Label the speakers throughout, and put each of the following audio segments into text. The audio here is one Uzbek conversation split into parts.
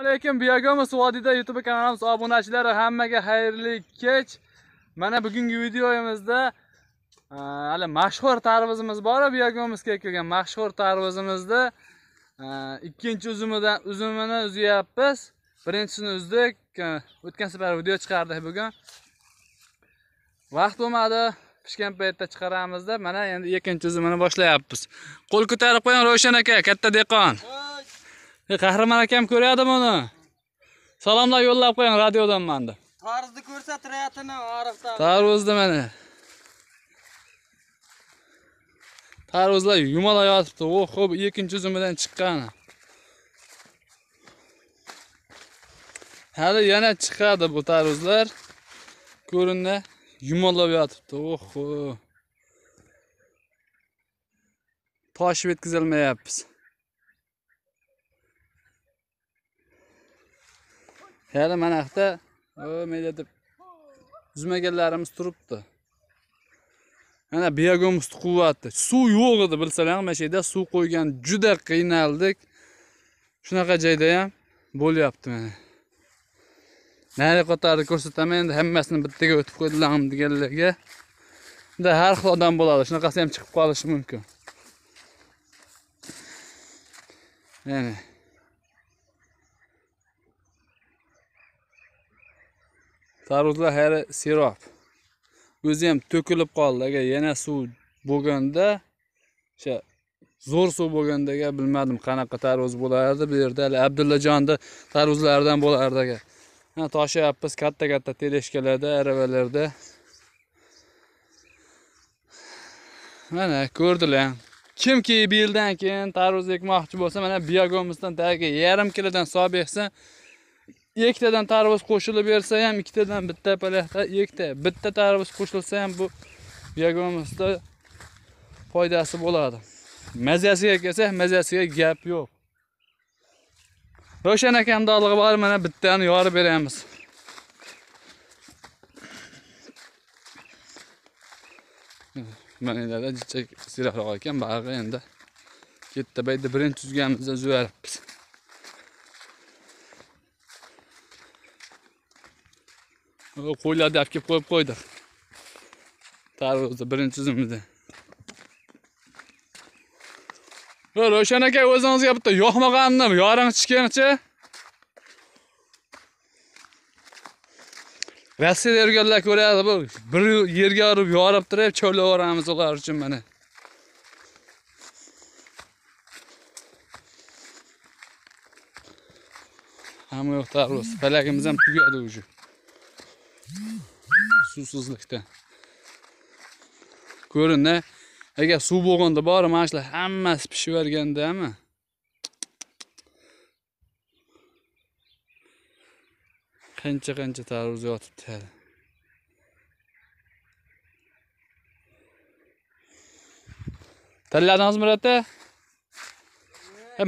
Speaker 1: alaykum biyagomus vodiyda youtube kanalimiz obunachilari hammaga xayrli kech mana bugungi videoyimizda e, hali mashhur tarvuzimiz bor biyagomizga kelgan mashhur tarvuzimizni e, ikkinchi uzumidan uzumini uzyapmiz birinchisini uzdik e, o'tgan safar video chiqardik bugun vaqt bo'lmadi pishgan paytda chiqaramizda mana endi ikkinchi uzumini boshlayapmiz qo'l ko'tarib qo'ying Roshan aka katta dehqon qahramon akam ko'ryadimi uni salomlar yo'llab qo'ying radiodan manda tarvuzni ko'rsatilyaptimi orifda tarvuzni mana tarvuzlar yumalab yotibdi o oh, xo'p ikkinchi uzumidan chiqqani hali yana chiqadi bu tarvuzlar ko'rinda yumalab yotibdi oho toshib yetkazolmayapmiz hali mana yoqda mayda deb uzmaganlarimiz turibdi mana biogomist quvvati suv yo'q edi bilsalar mana shu yerda suv qo'ygan juda qiynaldik shunaqa joyda ham bo'lyapti mana nari qatorni ko'rsataman endi hammasini bittaga o'tib qo'ydilarim deganlarga da har xil odam bo'ladi shunaqasi ham chiqib qolishi mumkin yani tarvuzlar hali serob o'zi ham to'kilib qoldi agar yana suv bo'lganda o'sha zo'r suv bo'lganda aga bilmadim qanaqa tarvuz bo'lardi bu yerda hali abdullajonni tarvuzlaridan bo'lardi agar toshyapmiz katta katta teleshkalarda aravalarda mana ko'rdilar kimki bu yildan keyin tarvuz ekmoqchi bo'lsa mana biogomizdan tagiga yarim kilodan solib eksa ikkitadan tarvuz qo'shilib bersa ham ikkitadan bitta palaqta ikkita bitta tarvuz qo'shilsa ham bu yagonasida foydasi bo'ladi mazasiga kelsak mazasiga gap yo'q ro'shan akamni olig'i bor mana bittani yorib beramiz manalarda jichak siyroqroq ekan bag'i endi ketdi bu birinchi uzganimizda uzveribmiz qo'ylarni olib kelib qo'yib qo'ydik tarvuzni birinchi zumida ro'shan aka o'zingizga bitta yoqmaganini yoring ichgancha rossiyada yurganlar ko'radi bu bir yerga urib yorib turib cho'llab yuboramiz ular uchun mana hamma yoq tarvuz falagimiz ham tugadi уже suvsizlikda ko'rinda agar suv bo'lganda bori mana shular hammasi pishib yuborgandami qancha qancha tarvuz yotibdi hali tanladingizmi murod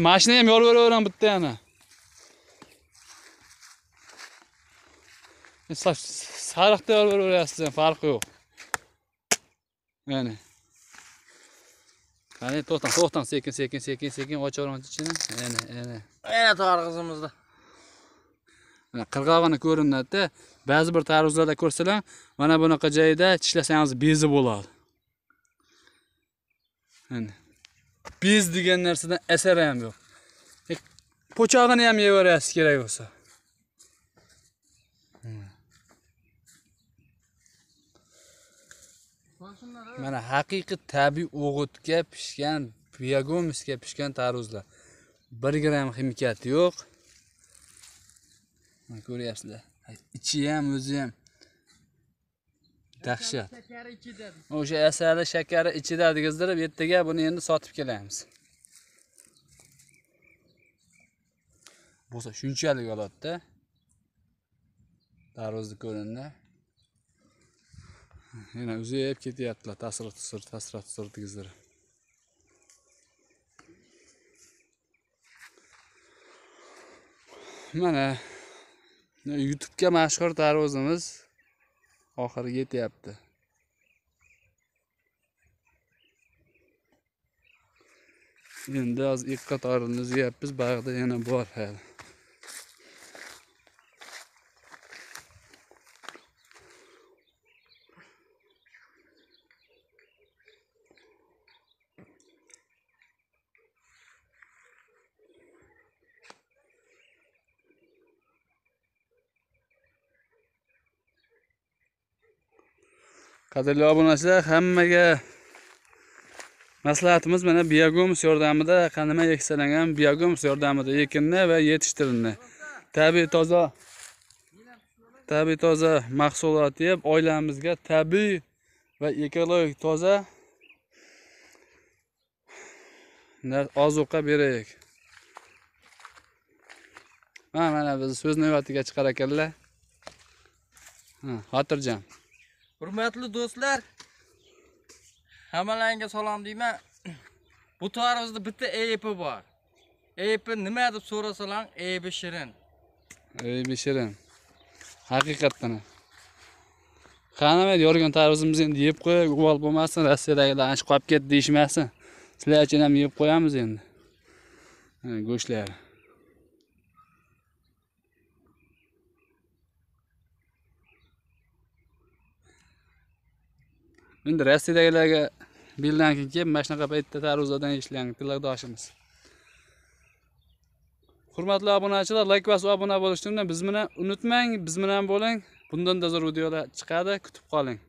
Speaker 1: mashina ham yorib bitta yana sariqda olib o'rasiz farqi yo'q ya'ni qani to'xtang to'xtang sekin sekin sekin sekin ochaveramiz ichini Yani ana mana tarvuzimizni mana qirg'og'ini ko'rinadida ba'zi bir tarvuzlarda ko'rsalar mana bunaqa joyda tishlasangiz bezi bo'ladi mana bez degan narsadan asari ham yo'q po'chog'ini ham yeyverasiz kerak bo'lsa mana haqiqiy tabiiy o'g'itga pishgan piyagomisga pishgan tarvuzlar bir gramm ximikati yo'q ko'ryapsizlar ichi ham o'zi ham dahshat o'sha asali shakari ichida degizdirib ertaga buni endi sotib kelamiz bo'lsa shunchalik oladida tarvuzni ko'rinda yana uzayib ketyaptilar tasir tusir tasir tusir degizlari mana youtubega mashhur tarvuzimiz oxiriga yetyapti endi hozir ikki qatorini uzyapmiz bag'da yana bor hali qadrli obunachilar hammaga maslahatimiz mana biogoms yordamida qanima eksalangan biogoms yordamida ekinni va yetishtirilni tabiiy toza tabiiy toza mahsulot yeb oilamizga tabiiy va ekologik toza ozuqa beraylik mana mana biz so'z navbatiga chiqar ekanlar xotirjam Hurmatli do'stlar, hammalaringga salom deyman. Bu torimizda bitta epi bor. Epi nima deb so'rasalar, epi shirin. Epi shirin. Haqiqatdan. Qanamaydi yorgan tarvuzimizni endi yeb qo'y, uvol bo'lmasin, Rossiyadagilar ancha qolib ketdi deyishmasin. Sizlar uchun ham yeb qo'yamiz endi. Go'shtlari. endi rossiyadagilarga beldan keyin kelib mana shunaqa paytda tarvuzlardan yeyishlang tilakdoshimiz hurmatli obunachilar layk like va obuna bo'lishni biz bilan unutmang biz bilan bo'ling bundanda zo'r videolar chiqadi kutib qoling